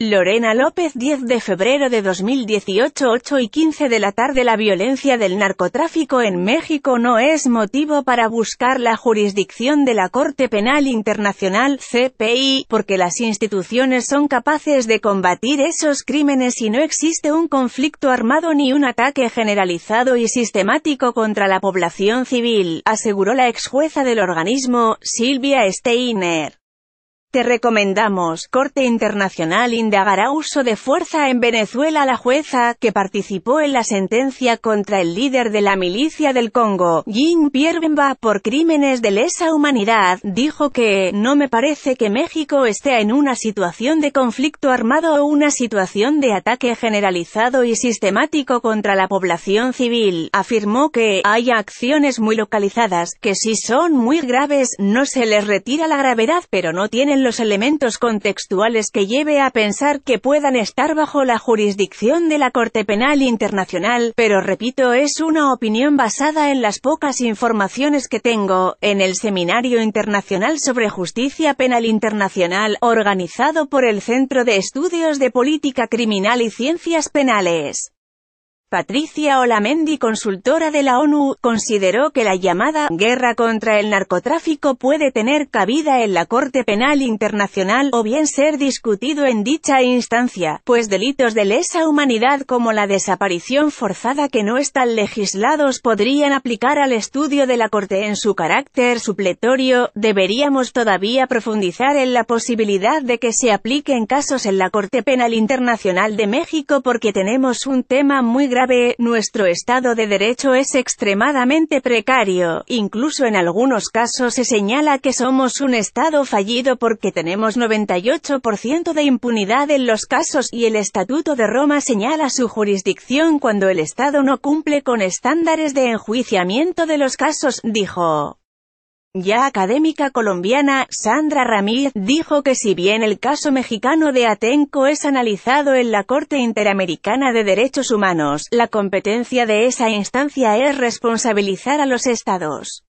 Lorena López 10 de febrero de 2018 8 y 15 de la tarde La violencia del narcotráfico en México no es motivo para buscar la jurisdicción de la Corte Penal Internacional CPI, porque las instituciones son capaces de combatir esos crímenes y no existe un conflicto armado ni un ataque generalizado y sistemático contra la población civil, aseguró la exjueza del organismo, Silvia Steiner. Te recomendamos, Corte Internacional indagará uso de fuerza en Venezuela la jueza, que participó en la sentencia contra el líder de la milicia del Congo, Jean Pierre Bemba, por crímenes de lesa humanidad, dijo que, no me parece que México esté en una situación de conflicto armado o una situación de ataque generalizado y sistemático contra la población civil, afirmó que, hay acciones muy localizadas, que si son muy graves, no se les retira la gravedad pero no tienen los elementos contextuales que lleve a pensar que puedan estar bajo la jurisdicción de la Corte Penal Internacional, pero repito, es una opinión basada en las pocas informaciones que tengo. En el Seminario Internacional sobre Justicia Penal Internacional, organizado por el Centro de Estudios de Política Criminal y Ciencias Penales, Patricia Olamendi, consultora de la ONU, consideró que la llamada guerra contra el narcotráfico puede tener cabida en la Corte Penal Internacional o bien ser discutido en dicha instancia, pues delitos de lesa humanidad como la desaparición forzada que no están legislados podrían aplicar al estudio de la Corte en su carácter supletorio, deberíamos todavía profundizar en la posibilidad de que se apliquen casos en la Corte Penal Internacional de México porque tenemos un tema muy grave nuestro Estado de Derecho es extremadamente precario, incluso en algunos casos se señala que somos un Estado fallido porque tenemos 98% de impunidad en los casos y el Estatuto de Roma señala su jurisdicción cuando el Estado no cumple con estándares de enjuiciamiento de los casos, dijo. Ya académica colombiana, Sandra Ramírez, dijo que si bien el caso mexicano de Atenco es analizado en la Corte Interamericana de Derechos Humanos, la competencia de esa instancia es responsabilizar a los estados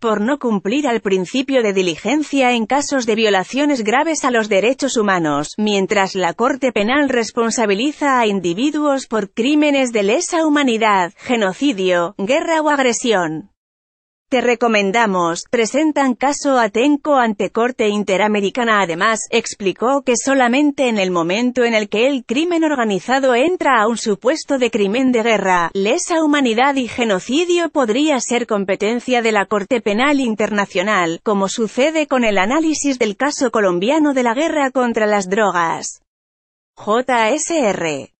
por no cumplir al principio de diligencia en casos de violaciones graves a los derechos humanos, mientras la Corte Penal responsabiliza a individuos por crímenes de lesa humanidad, genocidio, guerra o agresión. Te recomendamos, presentan caso Atenco ante Corte Interamericana. Además, explicó que solamente en el momento en el que el crimen organizado entra a un supuesto de crimen de guerra, lesa humanidad y genocidio podría ser competencia de la Corte Penal Internacional, como sucede con el análisis del caso colombiano de la guerra contra las drogas. JSR